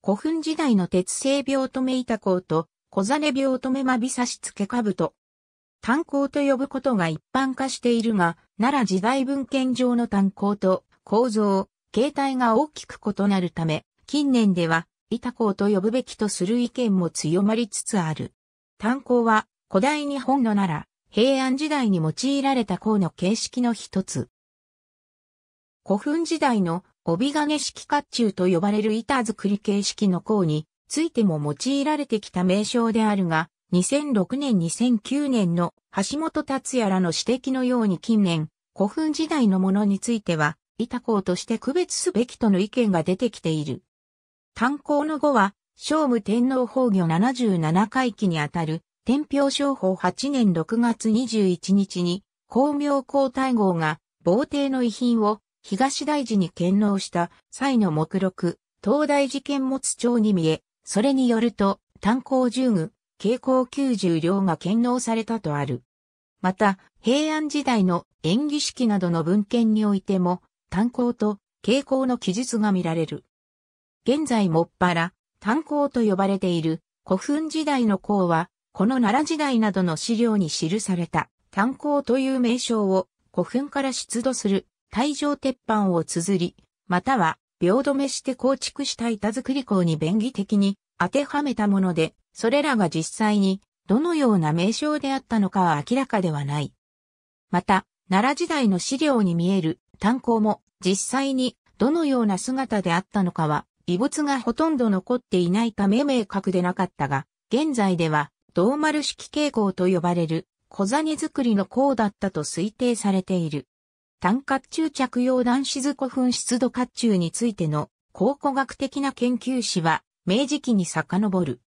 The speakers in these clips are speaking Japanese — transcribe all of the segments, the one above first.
古墳時代の鉄製病止め板工と小金病止めまび差し付け兜。炭鉱と呼ぶことが一般化しているが、奈良時代文献上の炭鉱と構造、形態が大きく異なるため、近年では板工と呼ぶべきとする意見も強まりつつある。炭鉱は古代日本の奈良、平安時代に用いられた鉱の形式の一つ。古墳時代の帯金式甲冑と呼ばれる板作り形式の甲についても用いられてきた名称であるが、2006年2009年の橋本達也らの指摘のように近年、古墳時代のものについては、板甲として区別すべきとの意見が出てきている。炭鉱の後は、聖武天皇崩御77回期にあたる、天平商法8年6月21日に、光明皇太后が、皇帝の遺品を東大寺に献納した際の目録、東大寺見物帳に見え、それによると、炭鉱十具、蛍光九十両が献納されたとある。また、平安時代の演技式などの文献においても、炭鉱と蛍光の記述が見られる。現在もっぱら、炭鉱と呼ばれている古墳時代の鉱は、この奈良時代などの資料に記された炭鉱という名称を古墳から出土する海上鉄板を綴り、または秒止めして構築した板作り工に便宜的に当てはめたもので、それらが実際にどのような名称であったのかは明らかではない。また、奈良時代の資料に見える炭鉱も実際にどのような姿であったのかは、遺物がほとんど残っていないため明確でなかったが、現在では銅丸式傾向と呼ばれる小座に作りの甲だったと推定されている。単甲冑着用男子図古墳出土甲冑についての考古学的な研究史は明治期に遡る。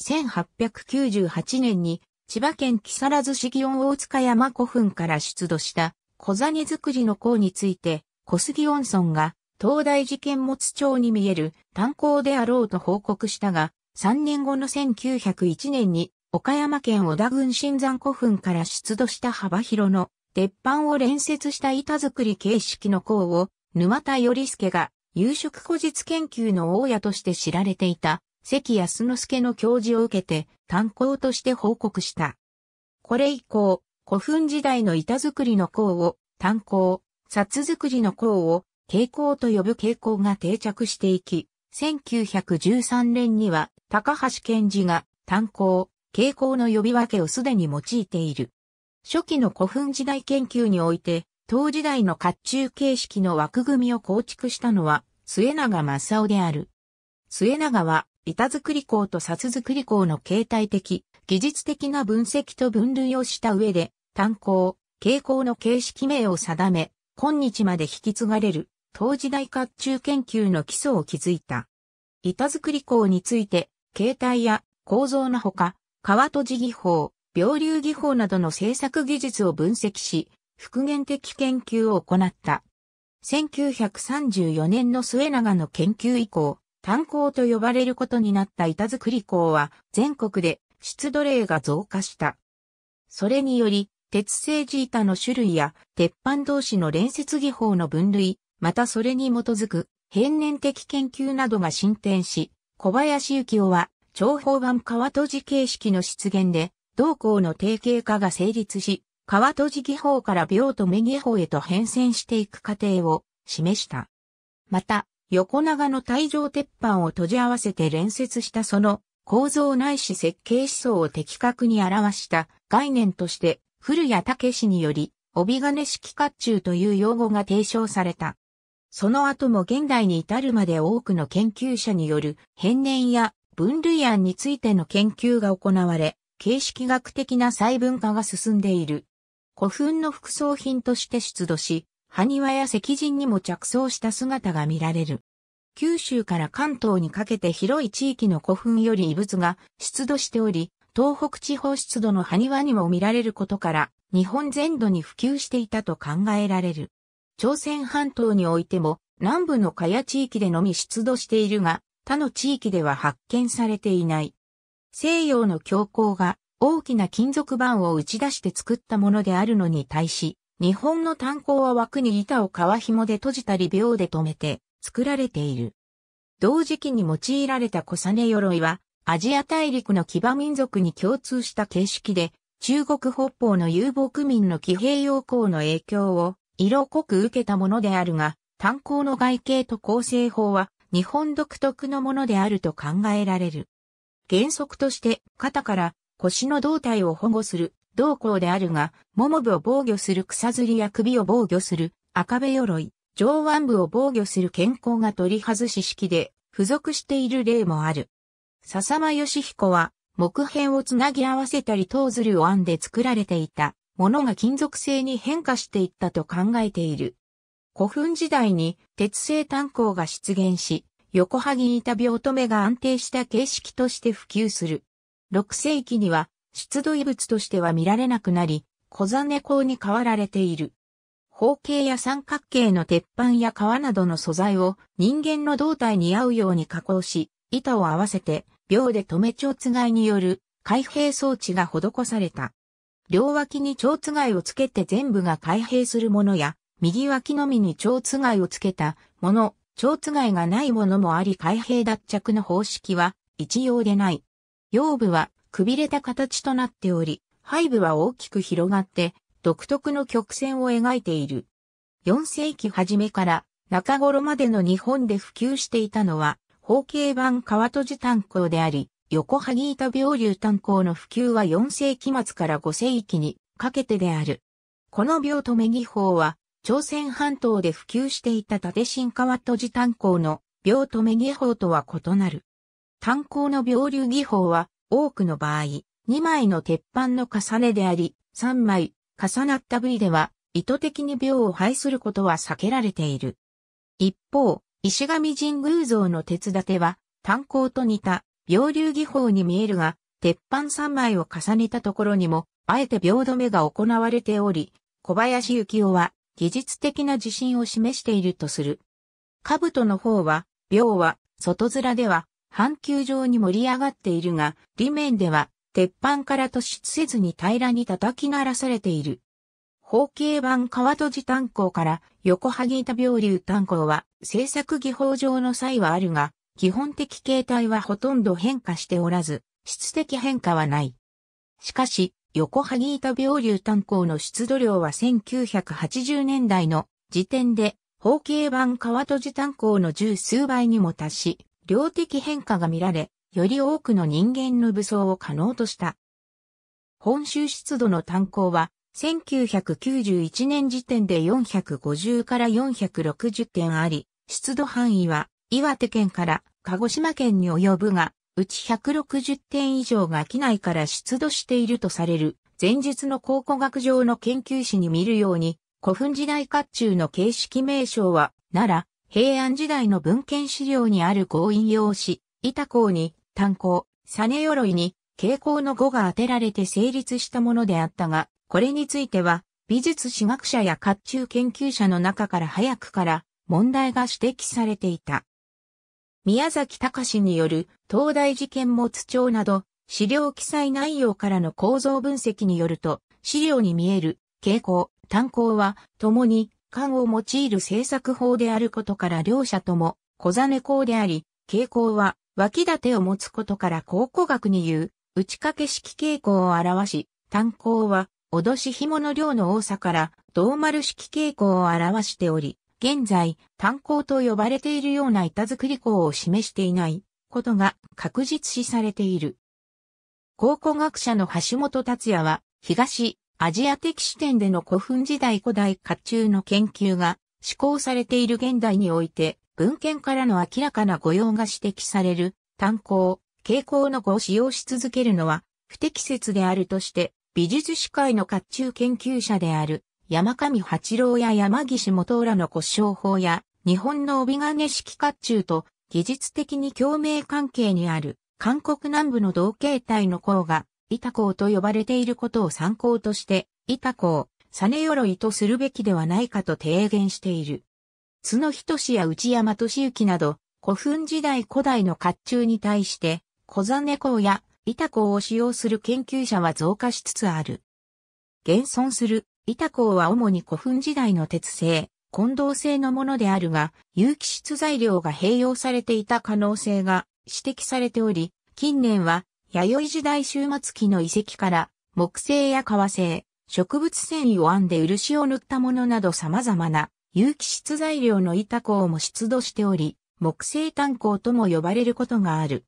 1898年に千葉県木更津市祇園大塚山古墳から出土した小金作りの甲について小杉温村が東大寺県つ町に見える炭鉱であろうと報告したが3年後の1901年に岡山県小田郡新山古墳から出土した幅広の鉄板を連接した板作り形式の項を、沼田頼助が、夕食古実研究の大家として知られていた、関康之助の教授を受けて、炭鉱として報告した。これ以降、古墳時代の板作りの項を、炭鉱、札作りの項を、傾向と呼ぶ傾向が定着していき、1913年には、高橋賢治が、炭鉱、傾向の呼び分けをすでに用いている。初期の古墳時代研究において、当時代の甲冑形式の枠組みを構築したのは、末永正夫である。末永は、板作り工と札作り工の形態的、技術的な分析と分類をした上で、炭鉱、傾向の形式名を定め、今日まで引き継がれる、当時代甲冑研究の基礎を築いた。板作り工について、形態や構造のほか、川と地技法、病流技法などの制作技術を分析し、復元的研究を行った。1934年の末永の研究以降、炭鉱と呼ばれることになった板作り港は全国で出土例が増加した。それにより、鉄製地板の種類や鉄板同士の連接技法の分類、またそれに基づく変年的研究などが進展し、小林幸夫は長方板川戸じ形式の出現で同校の定型化が成立し、川戸じ技法から病と目技法へと変遷していく過程を示した。また、横長の帯状鉄板を閉じ合わせて連接したその構造ないし設計思想を的確に表した概念として、古谷武史により、帯金式甲冑という用語が提唱された。その後も現代に至るまで多くの研究者による変年や分類案についての研究が行われ、形式学的な細分化が進んでいる。古墳の副葬品として出土し、埴輪や石人にも着想した姿が見られる。九州から関東にかけて広い地域の古墳より異物が出土しており、東北地方出土の埴輪にも見られることから、日本全土に普及していたと考えられる。朝鮮半島においても、南部の茅地域でのみ出土しているが、他の地域では発見されていない。西洋の教皇が大きな金属板を打ち出して作ったものであるのに対し、日本の炭鉱は枠に板を皮紐で閉じたり秒で止めて作られている。同時期に用いられた小金鎧は、アジア大陸の騎馬民族に共通した形式で、中国北方の遊牧民の騎兵洋行の影響を色濃く受けたものであるが、炭鉱の外形と構成法は日本独特のものであると考えられる。原則として肩から腰の胴体を保護する同項であるが、もも部を防御する草釣りや首を防御する赤部鎧、上腕部を防御する健康が取り外し式で付属している例もある。笹間義彦は木片をつなぎ合わせたり塔ずるを編んで作られていたものが金属製に変化していったと考えている。古墳時代に鉄製炭鉱が出現し、横萩板病止めが安定した形式として普及する。6世紀には出土遺物としては見られなくなり、小根孔に変わられている。方形や三角形の鉄板や皮などの素材を人間の胴体に合うように加工し、板を合わせて、秒で止め蝶つがいによる開閉装置が施された。両脇に蝶つがいをつけて全部が開閉するものや、右脇のみに蝶つがいをつけたもの、蝶つがいがないものもあり開閉脱着の方式は一様でない。腰部はくびれた形となっており、背部は大きく広がって独特の曲線を描いている。4世紀初めから中頃までの日本で普及していたのは方形版川戸寺炭鉱であり、横萩板病流炭鉱の普及は4世紀末から5世紀にかけてである。この病止め技法は朝鮮半島で普及していた縦新川と時炭鉱の病止め技法とは異なる。炭鉱の病流技法は多くの場合、2枚の鉄板の重ねであり、3枚重なった部位では意図的に病を排することは避けられている。一方、石上神宮像の鉄立ては炭鉱と似た病流技法に見えるが、鉄板3枚を重ねたところにも、あえて病止めが行われており、小林幸雄は技術的な自信を示しているとする。兜の方は、秒は、外面では、半球状に盛り上がっているが、裏面では、鉄板から突出せずに平らに叩き鳴らされている。方形版川戸寺炭鉱から横萩板病流炭鉱は製作技法上の際はあるが、基本的形態はほとんど変化しておらず、質的変化はない。しかし、横萩板病流炭鉱の出土量は1980年代の時点で、方形版川戸寺炭鉱の十数倍にも達し、量的変化が見られ、より多くの人間の武装を可能とした。本州出土の炭鉱は、1991年時点で450から460件あり、出土範囲は岩手県から鹿児島県に及ぶが、うち160点以上が機内から出土しているとされる、前述の考古学上の研究史に見るように、古墳時代甲冑の形式名称は、奈良、平安時代の文献資料にある合引用紙、板甲に、炭鉱、サネ鎧に、蛍光の語が当てられて成立したものであったが、これについては、美術史学者や甲冑研究者の中から早くから問題が指摘されていた。宮崎隆による東大事件も津庁など資料記載内容からの構造分析によると資料に見える傾向、炭鉱は共に缶を用いる政策法であることから両者とも小金項であり、傾向は脇立てを持つことから考古学に言う打ち掛け式傾向を表し、炭鉱は脅し紐の量の多さから、銅丸式傾向を表しており、現在、炭鉱と呼ばれているような板作り鉱を示していないことが確実視されている。考古学者の橋本達也は、東アジア的視点での古墳時代古代甲冑の研究が施行されている現代において、文献からの明らかな誤用が指摘される炭鉱、傾向の語を使用し続けるのは不適切であるとして、美術史界の甲冑研究者である山上八郎や山岸元浦の骨商法や、日本の帯金式甲冑と、技術的に共鳴関係にある、韓国南部の同形態の項が、板港と呼ばれていることを参考として、板港、サネ鎧とするべきではないかと提言している。角仁や内山敏幸など、古墳時代古代の甲冑に対して、小座猫や板港を使用する研究者は増加しつつある。現存する板鋼は主に古墳時代の鉄製、混同性のものであるが、有機質材料が併用されていた可能性が指摘されており、近年は、弥生時代終末期の遺跡から、木製や革製、植物繊維を編んで漆を塗ったものなど様々な有機質材料の板鋼も出土しており、木製炭鋼とも呼ばれることがある。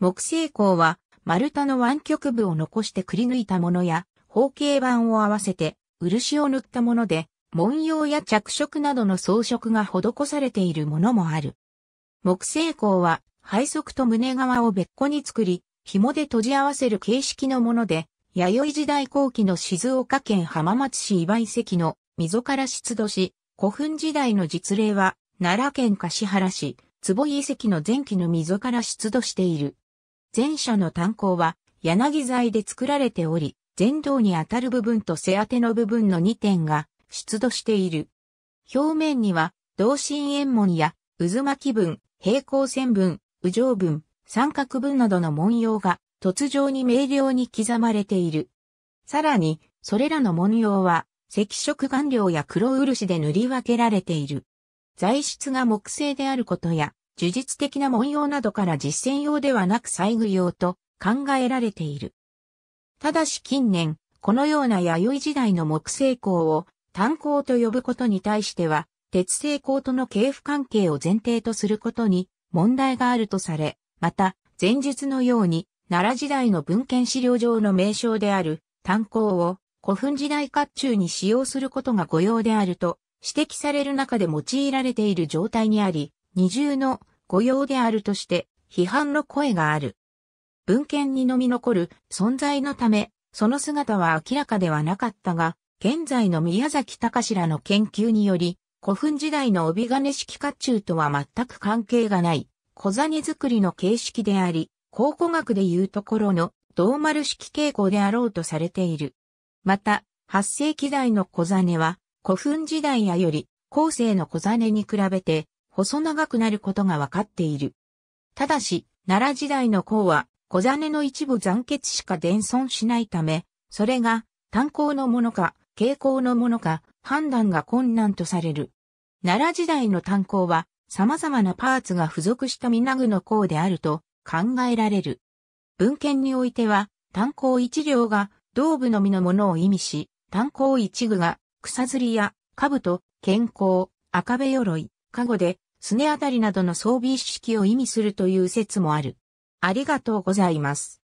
木製鋼は、丸太の湾曲部を残してくり抜いたものや、方形板を合わせて、漆を塗ったもので、文様や着色などの装飾が施されているものもある。木製工は、背側と胸側を別個に作り、紐で閉じ合わせる形式のもので、弥生時代後期の静岡県浜松市岩遺跡の溝から出土し、古墳時代の実例は、奈良県橿原市、坪井遺跡の前期の溝から出土している。前者の炭鉱は、柳材で作られており、前道にあたる部分と背当ての部分の2点が出土している。表面には、同心円門や、渦巻き分、平行線分、右上分、三角分などの文様が、突如に明瞭に刻まれている。さらに、それらの文様は、赤色顔料や黒漆で塗り分けられている。材質が木製であることや、呪術的な文様などから実践用ではなく細具用と考えられている。ただし近年、このような弥生時代の木製鋼を炭鋼と呼ぶことに対しては、鉄製鋼との系譜関係を前提とすることに問題があるとされ、また、前述のように、奈良時代の文献資料上の名称である炭鉱を古墳時代甲冑に使用することが御用であると指摘される中で用いられている状態にあり、二重の御用であるとして批判の声がある。文献にのみ残る存在のため、その姿は明らかではなかったが、現在の宮崎隆らの研究により、古墳時代の帯金式甲冑とは全く関係がない、小金作りの形式であり、考古学でいうところの銅丸式傾向であろうとされている。また、8世紀代の小金は、古墳時代やより、後世の小金に比べて、細長くなることがわかっている。ただし、奈良時代の項は小種の一部残血しか伝存しないため、それが炭鉱のものか、傾向のものか、判断が困難とされる。奈良時代の炭鉱は、様々なパーツが付属した皆具の鉱であると考えられる。文献においては、炭鉱一両が胴部のみのものを意味し、炭鉱一具が草釣りや兜、健康、赤べ鎧、加護で、すねあたりなどの装備意識を意味するという説もある。ありがとうございます。